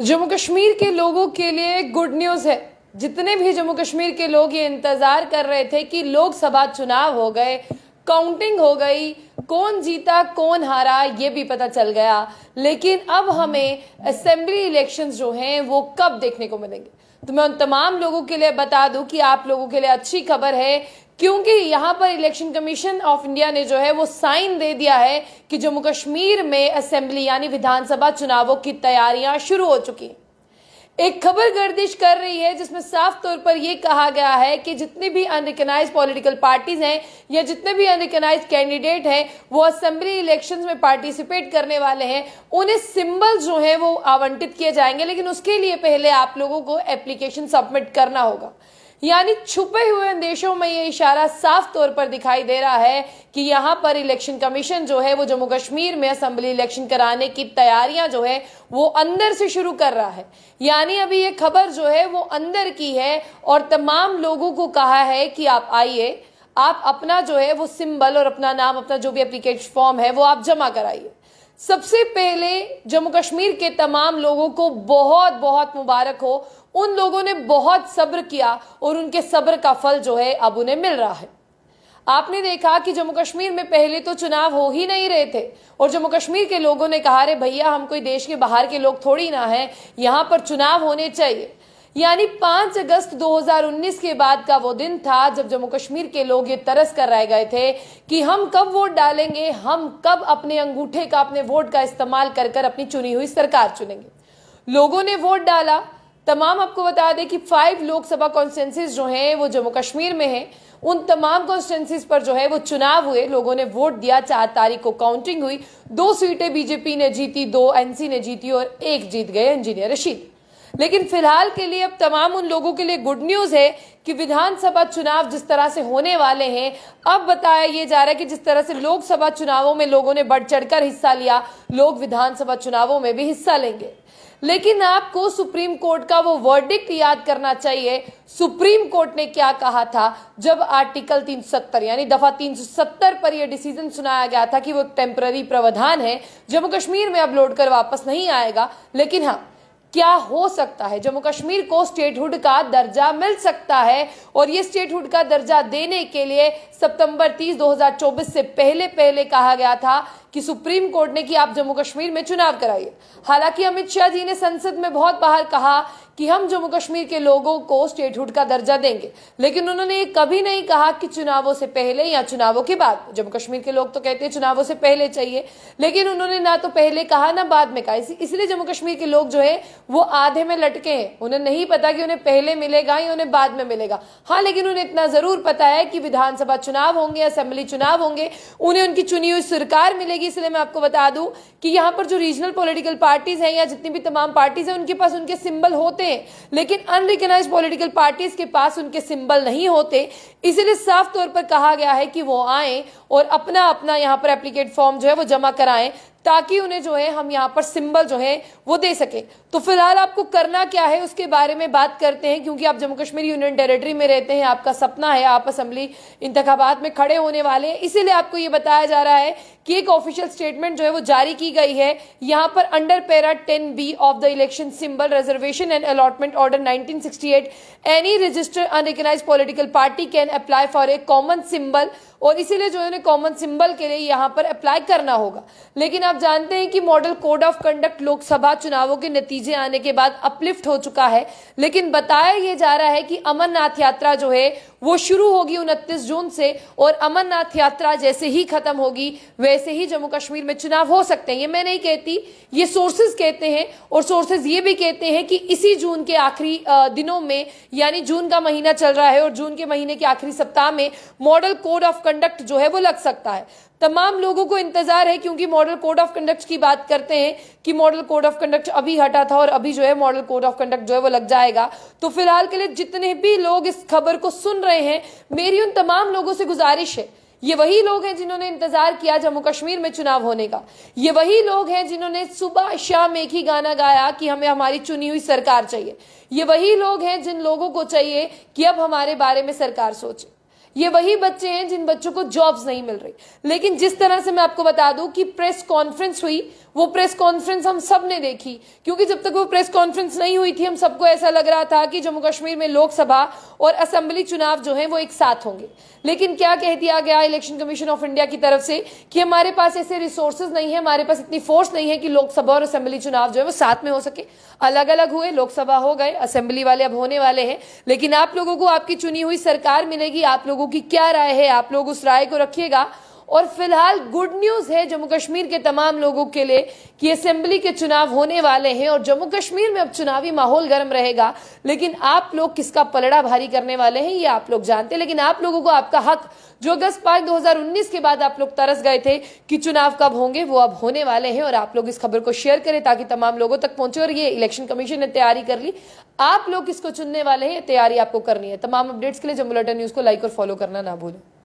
जम्मू कश्मीर के लोगों के लिए गुड न्यूज़ है जितने भी जम्मू कश्मीर के लोग ये इंतज़ार कर रहे थे कि लोकसभा चुनाव हो गए काउंटिंग हो गई कौन जीता कौन हारा ये भी पता चल गया लेकिन अब हमें असेंबली इलेक्शंस जो हैं वो कब देखने को मिलेंगे तो मैं उन तमाम लोगों के लिए बता दूं कि आप लोगों के लिए अच्छी खबर है क्योंकि यहां पर इलेक्शन कमीशन ऑफ इंडिया ने जो है वो साइन दे दिया है कि जम्मू कश्मीर में असेंबली यानी विधानसभा चुनावों की तैयारियां शुरू हो चुकी हैं एक खबर गर्दिश कर रही है जिसमें साफ तौर पर यह कहा गया है कि जितनी भी अनरिकनाइज पॉलिटिकल पार्टीज हैं या जितने भी अनरिकनाइज कैंडिडेट हैं वो असेंबली इलेक्शंस में पार्टिसिपेट करने वाले हैं उन्हें सिंबल जो है वो आवंटित किए जाएंगे लेकिन उसके लिए पहले आप लोगों को एप्लीकेशन सबमिट करना होगा यानी छुपे हुए अंदेशों में ये इशारा साफ तौर पर दिखाई दे रहा है कि यहाँ पर इलेक्शन कमीशन जो है वो जम्मू कश्मीर में असम्बली इलेक्शन कराने की तैयारियां जो है वो अंदर से शुरू कर रहा है यानी अभी ये खबर जो है वो अंदर की है और तमाम लोगों को कहा है कि आप आइए आप अपना जो है वो सिंबल और अपना नाम अपना जो भी एप्लीकेशन फॉर्म है वो आप जमा कराइए सबसे पहले जम्मू कश्मीर के तमाम लोगों को बहुत बहुत मुबारक हो उन लोगों ने बहुत सब्र किया और उनके सब्र का फल जो है अब उन्हें मिल रहा है आपने देखा कि जम्मू कश्मीर में पहले तो चुनाव हो ही नहीं रहे थे और जम्मू कश्मीर के लोगों ने कहा रे भैया हम कोई देश के बाहर के लोग थोड़ी ना हैं यहाँ पर चुनाव होने चाहिए यानी 5 अगस्त 2019 के बाद का वो दिन था जब जम्मू कश्मीर के लोग ये तरस कर रह गए थे कि हम कब वोट डालेंगे हम कब अपने अंगूठे का अपने वोट का इस्तेमाल कर कर अपनी चुनी हुई सरकार चुनेंगे लोगों ने वोट डाला तमाम आपको बता दें कि फाइव लोकसभा कॉन्स्टेंसीज जो हैं वो जम्मू कश्मीर में हैं उन तमाम कॉन्स्टेंसीज पर जो है वो चुनाव हुए लोगों ने वोट दिया चार तारीख को काउंटिंग हुई दो सीटें बीजेपी ने जीती दो एनसी ने जीती और एक जीत गए इंजीनियर रशीद लेकिन फिलहाल के लिए अब तमाम उन लोगों के लिए गुड न्यूज है कि विधानसभा चुनाव जिस तरह से होने वाले हैं अब बताया ये जा रहा है कि जिस तरह से लोकसभा चुनावों में लोगों ने बढ़ चढ़कर हिस्सा लिया लोग विधानसभा चुनावों में भी हिस्सा लेंगे लेकिन आपको सुप्रीम कोर्ट का वो वर्डिक्ट याद करना चाहिए सुप्रीम कोर्ट ने क्या कहा था जब आर्टिकल 370 यानी दफा 370 पर यह डिसीजन सुनाया गया था कि वो टेम्पररी प्रावधान है जम्मू कश्मीर में अब लौटकर वापस नहीं आएगा लेकिन हाँ क्या हो सकता है जम्मू कश्मीर को स्टेटहुड का दर्जा मिल सकता है और ये स्टेटहुड का दर्जा देने के लिए सितंबर 30 2024 से पहले पहले कहा गया था कि सुप्रीम कोर्ट ने कि आप जम्मू कश्मीर में चुनाव कराइए हालांकि अमित शाह जी ने संसद में बहुत बाहर कहा कि हम जम्मू कश्मीर के लोगों को स्टेटहुड का दर्जा देंगे लेकिन उन्होंने कभी नहीं कहा कि चुनावों से पहले या चुनावों के बाद जम्मू कश्मीर के लोग तो कहते हैं चुनावों से पहले चाहिए लेकिन उन्होंने ना तो पहले कहा ना बाद में कहा इसलिए जम्मू कश्मीर के लोग जो है वो आधे में लटके हैं उन्हें नहीं पता कि उन्हें पहले मिलेगा या उन्हें बाद में मिलेगा हाँ लेकिन उन्हें इतना जरूर पता है कि विधानसभा चुनाव होंगे असेंबली चुनाव होंगे उन्हें उनकी चुनी हुई सरकार मिलेगी इसलिए मैं आपको बता दूं कि यहां पर जो रीजनल पॉलिटिकल पार्टीज हैं या जितनी भी तमाम पार्टीज हैं उनके पास उनके सिंबल होते में लेकिन अनरिकनाइज पॉलिटिकल पार्टीज के पास उनके सिंबल नहीं होते इसीलिए साफ तौर पर कहा गया है कि वो आए और अपना अपना यहाँ पर एप्लीकेट फॉर्म जो है वो जमा कराएं ताकि उन्हें जो है हम यहाँ पर सिंबल जो है वो दे सके तो फिलहाल आपको करना क्या है उसके बारे में बात करते हैं क्योंकि आप जम्मू कश्मीर यूनियन टेरेटरी में रहते हैं आपका सपना है आप असेंबली इंतबात में खड़े होने वाले हैं इसीलिए आपको ये बताया जा रहा है कि एक ऑफिशियल स्टेटमेंट जो है वो जारी की गई है यहाँ पर under para ten B of the election symbol reservation and allotment order nineteen any register unrecognise political party can apply for a common symbol और इसीलिए जो है कॉमन सिंबल के लिए यहाँ पर अप्लाई करना होगा लेकिन आप जानते हैं कि model code of conduct Lok Sabha चुनावों के नतीजे आने के बाद अपलिफ्ट हो चुका है लेकिन बताया यह जा रहा है कि अमरनाथ यात्रा जो है वो शुरू होगी उनतीस जून से और अमरनाथ यात्रा जैसे ही खत्म होगी वैसे ही जम्मू कश्मीर में चुनाव हो सकते हैं ये मैं नहीं कहती ये सोर्सेज कहते हैं और सोर्सेज ये भी कहते हैं कि इसी जून के आखिरी दिनों में यानी जून का महीना चल रहा है और जून के महीने के आखिरी सप्ताह में मॉडल कोड ऑफ कंडक्ट जो है वो लग सकता है तमाम लोगों को इंतजार है क्योंकि मॉडल कोड ऑफ कंडक्ट की बात करते हैं कि मॉडल कोड ऑफ कंडक्ट अभी हटा था और अभी जो है मॉडल कोड ऑफ कंडक्ट जो है वो लग जाएगा तो फिलहाल के लिए जितने भी लोग इस खबर को सुन रहे हैं मेरी उन तमाम लोगों से गुजारिश है ये वही लोग हैं जिन्होंने इंतजार किया जम्मू कश्मीर में चुनाव होने का ये वही लोग हैं जिन्होंने सुबह शाम एक ही गाना गाया कि हमें हमारी चुनी हुई सरकार चाहिए ये वही लोग हैं जिन लोगों को चाहिए कि अब हमारे बारे में सरकार सोचे ये वही बच्चे हैं जिन बच्चों को जॉब्स नहीं मिल रही लेकिन जिस तरह से मैं आपको बता दूं कि प्रेस कॉन्फ्रेंस हुई वो प्रेस कॉन्फ्रेंस हम सब ने देखी क्योंकि जब तक वो प्रेस कॉन्फ्रेंस नहीं हुई थी हम सबको ऐसा लग रहा था कि जम्मू कश्मीर में लोकसभा और असेंबली चुनाव जो है वो एक साथ होंगे लेकिन क्या कह दिया गया इलेक्शन कमीशन ऑफ इंडिया की तरफ से कि हमारे पास ऐसे रिसोर्सेज नहीं है हमारे पास इतनी फोर्स नहीं है कि लोकसभा और असेंबली चुनाव जो है वो साथ में हो सके अलग अलग हुए लोकसभा हो गए असेंबली वाले अब होने वाले हैं लेकिन आप लोगों को आपकी चुनी हुई सरकार मिलेगी आप लोग लोगों की क्या राय है आप लोग उस राय को रखिएगा और फिलहाल गुड न्यूज़ है जम्मू कश्मीर के तमाम लोगों के लिए कि असेंबली के चुनाव होने वाले हैं और जम्मू कश्मीर में अब चुनावी माहौल गर्म रहेगा लेकिन आप लोग किसका पलड़ा भारी करने वाले हैं ये आप लोग जानते हैं लेकिन आप लोगों को आपका हक जो अगस्त पांच दो के बाद आप लोग तरस गए थे कि चुनाव कब होंगे वो अब होने वाले हैं और आप लोग इस खबर को शेयर करें ताकि तमाम लोगों तक पहुंचे और ये इलेक्शन कमीशन ने तैयारी कर ली आप लोग किसको चुनने वाले हैं तैयारी आपको करनी है तमाम अपडेट्स के लिए जम्मू न्यूज को लाइक और फॉलो करना ना भूलें